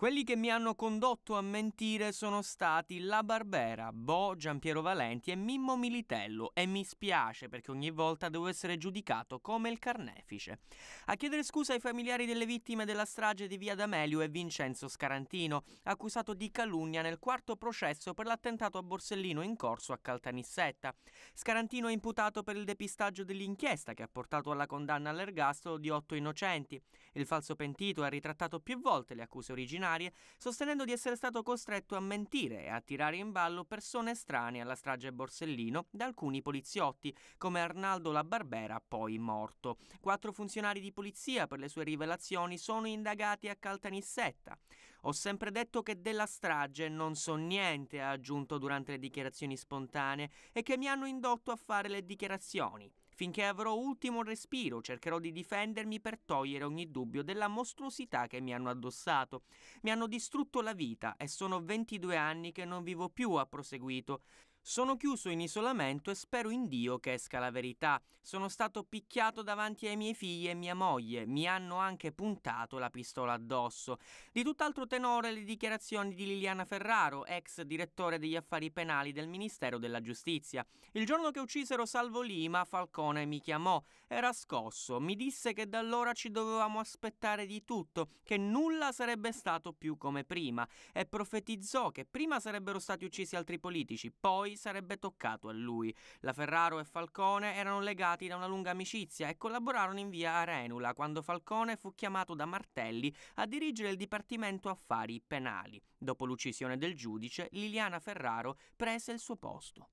Quelli che mi hanno condotto a mentire sono stati La Barbera, Bo, Giampiero Valenti e Mimmo Militello e mi spiace perché ogni volta devo essere giudicato come il carnefice. A chiedere scusa ai familiari delle vittime della strage di Via D'Amelio è Vincenzo Scarantino, accusato di calunnia nel quarto processo per l'attentato a Borsellino in corso a Caltanissetta. Scarantino è imputato per il depistaggio dell'inchiesta che ha portato alla condanna all'ergastolo di otto innocenti. Il falso pentito ha ritrattato più volte le accuse originali funzionarie, sostenendo di essere stato costretto a mentire e a tirare in ballo persone strane alla strage Borsellino da alcuni poliziotti, come Arnaldo La Barbera, poi morto. Quattro funzionari di polizia, per le sue rivelazioni, sono indagati a Caltanissetta. Ho sempre detto che della strage non so niente, ha aggiunto durante le dichiarazioni spontanee, e che mi hanno indotto a fare le dichiarazioni. Finché avrò ultimo respiro cercherò di difendermi per togliere ogni dubbio della mostruosità che mi hanno addossato. Mi hanno distrutto la vita e sono 22 anni che non vivo più, ha proseguito. Sono chiuso in isolamento e spero in Dio che esca la verità. Sono stato picchiato davanti ai miei figli e mia moglie. Mi hanno anche puntato la pistola addosso. Di tutt'altro tenore le dichiarazioni di Liliana Ferraro, ex direttore degli affari penali del Ministero della Giustizia. Il giorno che uccisero Salvo Lima, Falcone mi chiamò. Era scosso. Mi disse che da allora ci dovevamo aspettare di tutto, che nulla sarebbe stato più come prima. E profetizzò che prima sarebbero stati uccisi altri politici, poi sarebbe toccato a lui. La Ferraro e Falcone erano legati da una lunga amicizia e collaborarono in via Arenula quando Falcone fu chiamato da Martelli a dirigere il Dipartimento Affari Penali. Dopo l'uccisione del giudice, Liliana Ferraro prese il suo posto.